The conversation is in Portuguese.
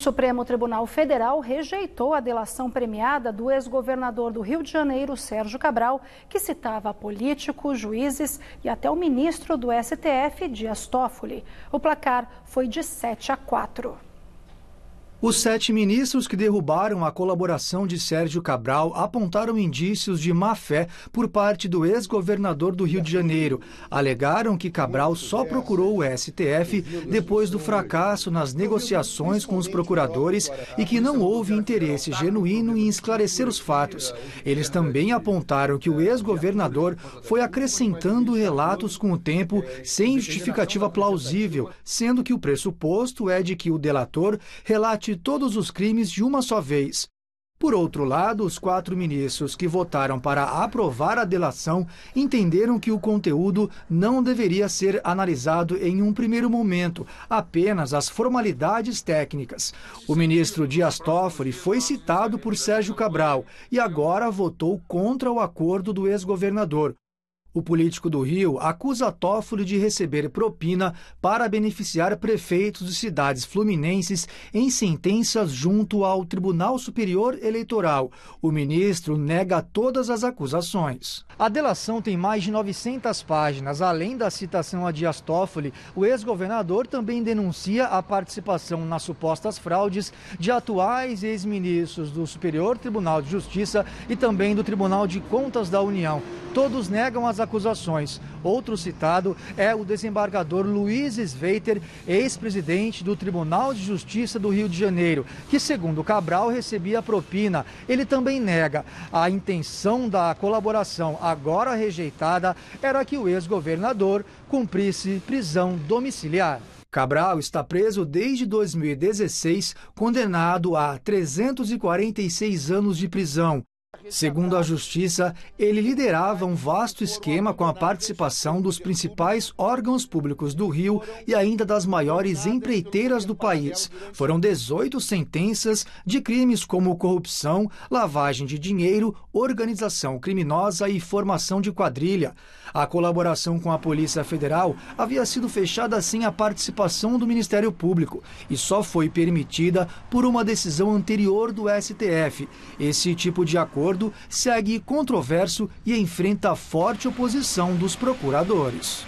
O Supremo Tribunal Federal rejeitou a delação premiada do ex-governador do Rio de Janeiro, Sérgio Cabral, que citava políticos, juízes e até o ministro do STF, Dias Toffoli. O placar foi de 7 a 4. Os sete ministros que derrubaram a colaboração de Sérgio Cabral apontaram indícios de má-fé por parte do ex-governador do Rio de Janeiro. Alegaram que Cabral só procurou o STF depois do fracasso nas negociações com os procuradores e que não houve interesse genuíno em esclarecer os fatos. Eles também apontaram que o ex-governador foi acrescentando relatos com o tempo sem justificativa plausível, sendo que o pressuposto é de que o delator relate comete todos os crimes de uma só vez. Por outro lado, os quatro ministros que votaram para aprovar a delação entenderam que o conteúdo não deveria ser analisado em um primeiro momento, apenas as formalidades técnicas. O ministro Dias Toffoli foi citado por Sérgio Cabral e agora votou contra o acordo do ex-governador. O político do Rio acusa Toffoli de receber propina para beneficiar prefeitos de cidades fluminenses em sentenças junto ao Tribunal Superior Eleitoral. O ministro nega todas as acusações. A delação tem mais de 900 páginas. Além da citação a Dias Toffoli, o ex-governador também denuncia a participação nas supostas fraudes de atuais ex-ministros do Superior Tribunal de Justiça e também do Tribunal de Contas da União. Todos negam as acusações. Outro citado é o desembargador Luiz Sveiter, ex-presidente do Tribunal de Justiça do Rio de Janeiro, que, segundo Cabral, recebia propina. Ele também nega. A intenção da colaboração, agora rejeitada, era que o ex-governador cumprisse prisão domiciliar. Cabral está preso desde 2016, condenado a 346 anos de prisão. Segundo a Justiça, ele liderava um vasto esquema com a participação dos principais órgãos públicos do Rio e ainda das maiores empreiteiras do país. Foram 18 sentenças de crimes como corrupção, lavagem de dinheiro, organização criminosa e formação de quadrilha. A colaboração com a Polícia Federal havia sido fechada sem a participação do Ministério Público e só foi permitida por uma decisão anterior do STF. Esse tipo de acordo acordo segue controverso e enfrenta forte oposição dos procuradores.